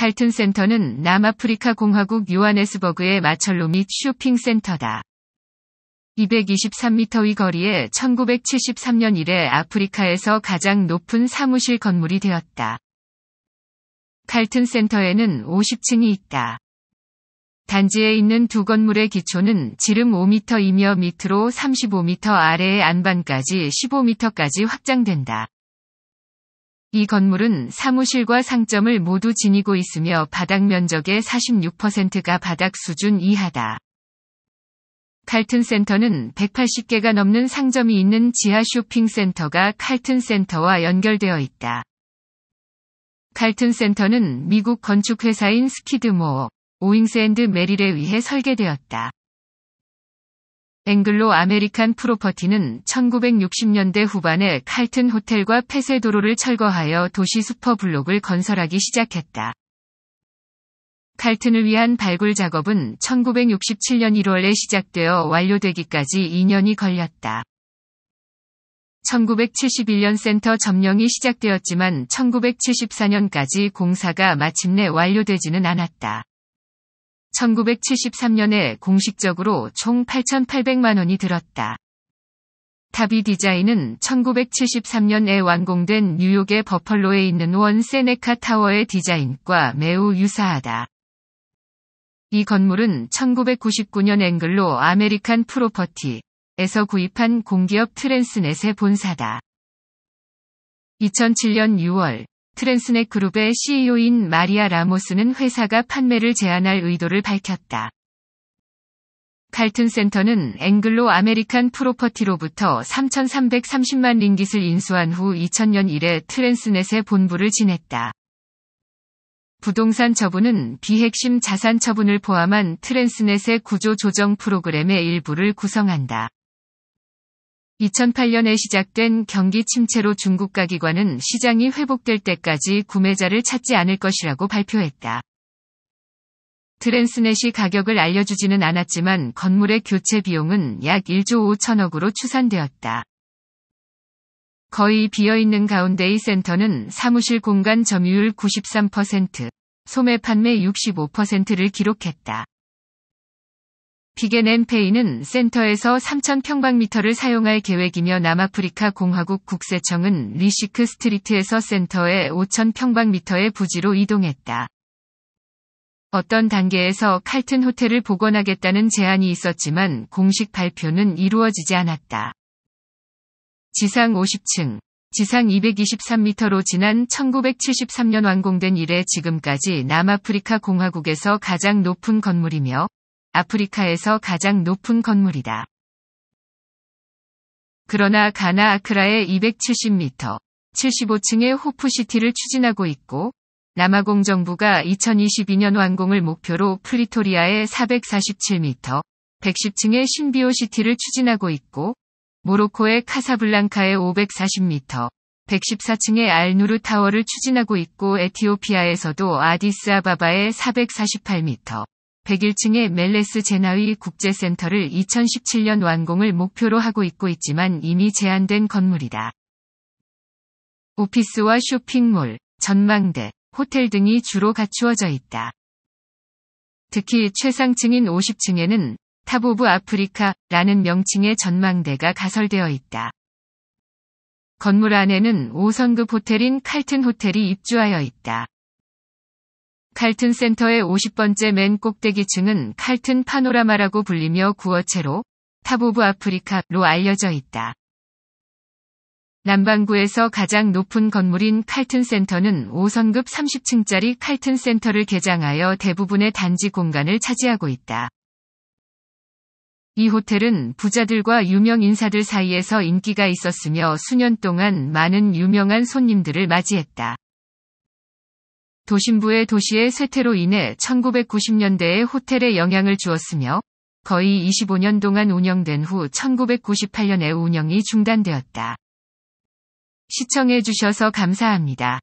탈튼 센터는 남아프리카 공화국 요하네스버그의 마철로 및 쇼핑 센터다. 2 2 3 m 위 거리에 1973년 이래 아프리카에서 가장 높은 사무실 건물이 되었다. 칼튼 센터에는 50층이 있다. 단지에 있는 두 건물의 기초는 지름 5m이며 밑으로 35m 아래의 안방까지 15m까지 확장된다. 이 건물은 사무실과 상점을 모두 지니고 있으며 바닥 면적의 46%가 바닥 수준 이하다. 칼튼 센터는 180개가 넘는 상점이 있는 지하 쇼핑 센터가 칼튼 센터와 연결되어 있다. 칼튼 센터는 미국 건축회사인 스키드모어, 오잉스앤드 메릴에 의해 설계되었다. 앵글로 아메리칸 프로퍼티는 1960년대 후반에 칼튼 호텔과 폐쇄 도로를 철거하여 도시 슈퍼블록을 건설하기 시작했다. 칼튼을 위한 발굴 작업은 1967년 1월에 시작되어 완료되기까지 2년이 걸렸다. 1971년 센터 점령이 시작되었지만 1974년까지 공사가 마침내 완료되지는 않았다. 1973년에 공식적으로 총 8,800만 원이 들었다. 타비 디자인은 1973년에 완공된 뉴욕의 버펄로에 있는 원 세네카 타워의 디자인과 매우 유사하다. 이 건물은 1999년 앵글로 아메리칸 프로퍼티에서 구입한 공기업 트랜스넷의 본사다. 2007년 6월 트랜스넷 그룹의 CEO인 마리아 라모스는 회사가 판매를 제한할 의도를 밝혔다. 칼튼 센터는 앵글로 아메리칸 프로퍼티로부터 3,330만 링깃을 인수한 후 2000년 이래 트랜스넷의 본부를 지냈다. 부동산 처분은 비핵심 자산 처분을 포함한 트랜스넷의 구조 조정 프로그램의 일부를 구성한다. 2008년에 시작된 경기 침체로 중국가 기관은 시장이 회복될 때까지 구매자를 찾지 않을 것이라고 발표했다. 트랜스넷이 가격을 알려주지는 않았지만 건물의 교체 비용은 약 1조 5천억으로 추산되었다. 거의 비어있는 가운데의 센터는 사무실 공간 점유율 93%, 소매 판매 65%를 기록했다. 히게넨페이는 센터에서 3,000평방미터를 사용할 계획이며 남아프리카 공화국 국세청은 리시크 스트리트에서 센터에 5,000평방미터의 부지로 이동했다. 어떤 단계에서 칼튼 호텔을 복원하겠다는 제안이 있었지만 공식 발표는 이루어지지 않았다. 지상 50층, 지상 223m로 지난 1973년 완공된 이래 지금까지 남아프리카 공화국에서 가장 높은 건물이며 아프리카에서 가장 높은 건물이다. 그러나 가나 아크라의 270m, 75층의 호프시티를 추진하고 있고 남아공 정부가 2022년 완공을 목표로 프리토리아의 447m, 110층의 신비오시티를 추진하고 있고 모로코의 카사블랑카의 540m, 114층의 알누르 타워를 추진하고 있고 에티오피아에서도 아디스아바바의 448m, 101층의 멜레스 제나위 국제센터를 2017년 완공을 목표로 하고 있고 있지만 이미 제한된 건물이다. 오피스와 쇼핑몰, 전망대, 호텔 등이 주로 갖추어져 있다. 특히 최상층인 50층에는 타보브 아프리카라는 명칭의 전망대가 가설되어 있다. 건물 안에는 5성급 호텔인 칼튼 호텔이 입주하여 있다. 칼튼 센터의 50번째 맨 꼭대기층은 칼튼 파노라마라고 불리며 구어체로 타보브 아프리카로 알려져 있다. 남반구에서 가장 높은 건물인 칼튼 센터는 5성급 30층짜리 칼튼 센터를 개장하여 대부분의 단지 공간을 차지하고 있다. 이 호텔은 부자들과 유명 인사들 사이에서 인기가 있었으며 수년 동안 많은 유명한 손님들을 맞이했다. 도심부의 도시의 쇠퇴로 인해 1990년대에 호텔에 영향을 주었으며 거의 25년 동안 운영된 후 1998년에 운영이 중단되었다. 시청해주셔서 감사합니다.